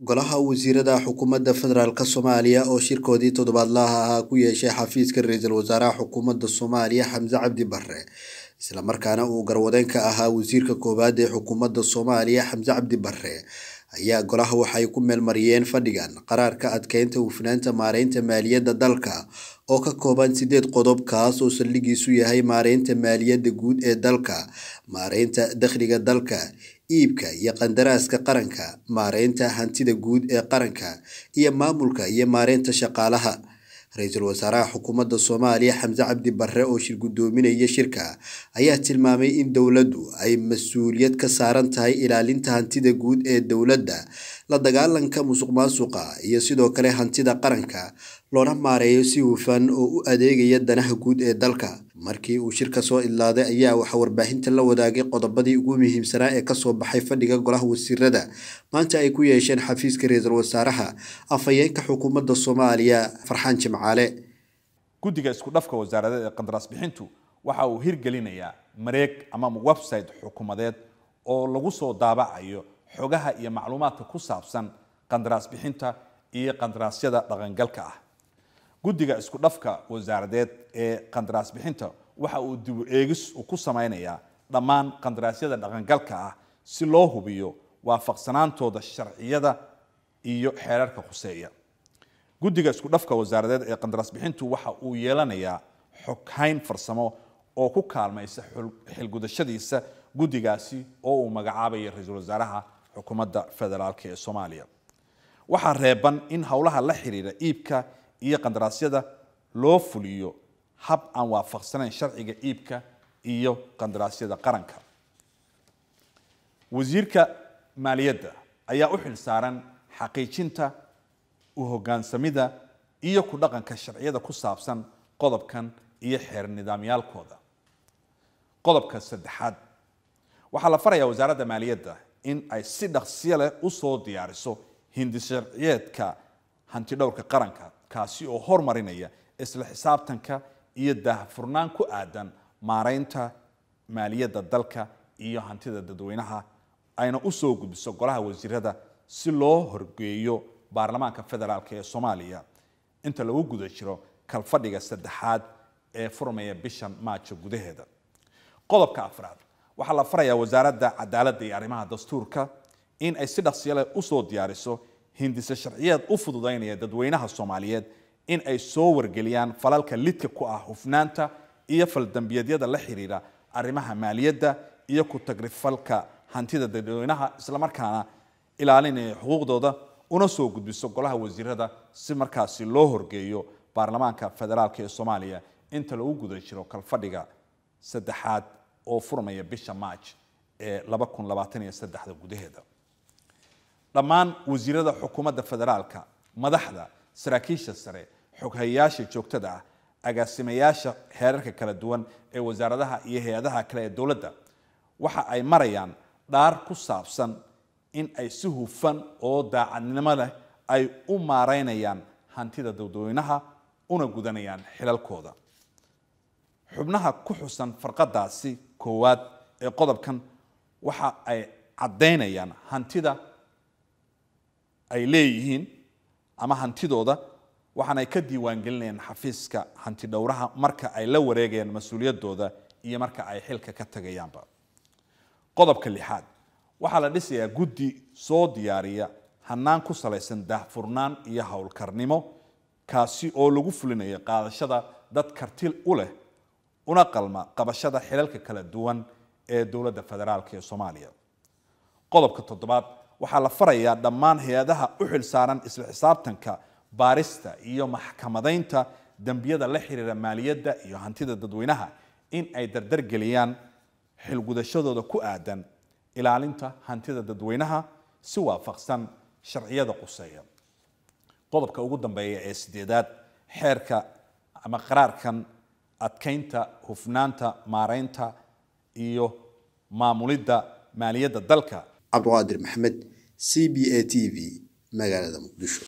Golaha wasiirada xukuumadda federaalk Soomaaliya oo shirkoodii toddobaadlaha ahaa ku yeeshay xafiiska ra-iisul wasaaraha xukuumadda Soomaaliya Xamse Cabdi Barre isla markaana uu garwadan ahaa wasiirka koowaad ee xukuumadda Soomaaliya Xamse Cabdi Barre ayaa golaha waxay ku meelmariyeen fadhigan qaraarka adkeynta hufnaanta maareynta maaliyadda dalka oo ka kooban sideed qodob kaas oo saldhigiisu yahay maareynta maaliyadda guud ee dalka maareynta dakhliga dalka iibka iyo qandaraaska qaranka maareynta hantida guud ee qaranka iyo maamulka iyo maareynta shaqaalaha ra-iisul wasaaraha xukuumadda soomaaliya xamse cabdi barre oo shir guddoominaya shirka ayaa tilmaamay in dowladdu ay mas-uuliyad ka saaran tahay ilaalinta hantida guud ee dowladda la dagaalanka musuq maasuqa iyo sidoo kale hantida qaranka loona maareeyo si hufan oo u adeegaya danaha guud ee dalka markii uu shirka soo idlaaday ayaa waxaa warbaahinta la wadaagay qodobadii ugu muhiimsanaa ee kasoo baxay fadhiga golaha wasiirada maanta ay ku yeesheen xafiiska ra iisal wasaaraha afhayeenka xukuumadda soomaaliya farxaan jimcaale guddiga isku dhafka wasaaradeed ee qandaraas bixintu waxa uu hirgelinayaa mareeg ama website xukuumadeed oo lagu soo daabacayo xogaha iyo macluumaadka ku saabsan qandaraas bixinta iyo qandaraasyada dhaqangalka ah guddiga isku dhafka wasaaradeed ee qandaraas bixinta waxa uu dib u eegis ku samaynayaa dhammaan qandaraasyada dhaqangalka ah si loo hubiyo waafaqsanaantooda sharciyada iyo xeerarka khuseeya guddiga isku dhafka wasaaradeed ee qandaraas bixintu waxa uu yeelanayaa xoghayn farsamo oo ku kaalmaysa xilgudashadiisa guddigaasi oo uu magacaabayo ra-iisul wasaaraha xukuumadda federaalk ee soomaaliya waxaa reeban in howlaha la xiriira iibka iyo qandaraasyada loo fuliyo hab aan waafaqsanayn sharciga iibka iyo qandaraasyada qaranka wasiirka maaliyadda ayaa u xil saaran xaqiijinta u hogaansamida iyo ku dhaqanka sharciyada ku saabsan qodobkan iyo xeer nidaamyaalkooda qodobka saddexaad waxaa la farayaa wasaaradda maaliyadda in ay si dhaqsiyo leh u soo diyaariso hindi sharciyeedka hantidhowrka qaranka kaasi oo hormarinaya isla xisaabtanka iyo daahfurnaan ku aadan maaraynta maaliyadda dalka iyo hantida dadweynaha ayna usoo gudbiso golaha wasiirada si loo horgeeyo baarlamaanka federaalk ee soomaaliya inta lagu guda jiro kalfadhiga saddexaad ee furmaya bishan maajo gudaheeda qodobka afraad waxaa la farayaa wasaaradda cadaaladda iyo arrimaha dastuurka in ay si dhaksiyale usoo diyaariso hindise sharciyeed u fududaynaya dadweynaha soomaaliyeed in ay soo wargeliyaan falalka lidka ku ah hufnaanta iyo faldambiyadyada la xiriira arrimaha maaliyadda iyo ku tagrifalka hantida dadweynaha islamarkaana ilaalinaya xuquuqdooda una soo gudbiso golaha wasiirada si markaasi loo horgeeyo baarlamaanka federaalk ee soomaaliya inta lagu guda jiro kalfadhiga saddexaad oo furmaya bisha march ee gudaheeda dhammaan wasiirada xukuumadda federaalka madaxda saraakiisha sare xoghayayaasha joogtada ah agaasimayaasha heerarka kala duwan ee wasaaradaha iyo hay-adaha kale ee dowladda waxa ay marayaan dhaar ku saabsan in ay si hufan oo daacadnimo leh ay u maareynayaan hantida dadweynaha una gudanayaan xilalkooda xubnaha ku xusan farqadaasi koowaad ee qodobkan waxa ay caddaynayaan hantida ay leeyihiin ama hantidooda waxaan ay ka diiwaangelinayaan xafiiska hanti dhowraha marka ay la wareegayaan mas uuliyadooda iyo marka ay xilka ka tagayaanba qodobka lixaad waxaa la dhisayaa guddi soo diyaariya hannaan ku salaysan daahfurnaan iyo howlkarnimo kaasi oo lagu fulinayo qaadashada dad kartil u leh una qalma qabashada xilalka kala duwan ee dowladda federaalk ee soomaaliya qodobka toddobaad waxaa la farayaa dhammaan hay-adaha u xil saaran isla xisaabtanka baarista iyo maxkamadaynta dembiyada la xiriira maaliyadda iyo hantida dadweynaha in ay dardargeliyaan xilgudashadooda ku aadan ilaalinta hantida dadweynaha si waafaqsan sharciyada quseeya qodobka ugu dambeeya ee sideedaad xeerka ama qaraarkan adkaynta hufnaanta maaraynta iyo maamulidda maaliyadda dalka cabdiqaadir maxamed c b a t v magaalada muqdisho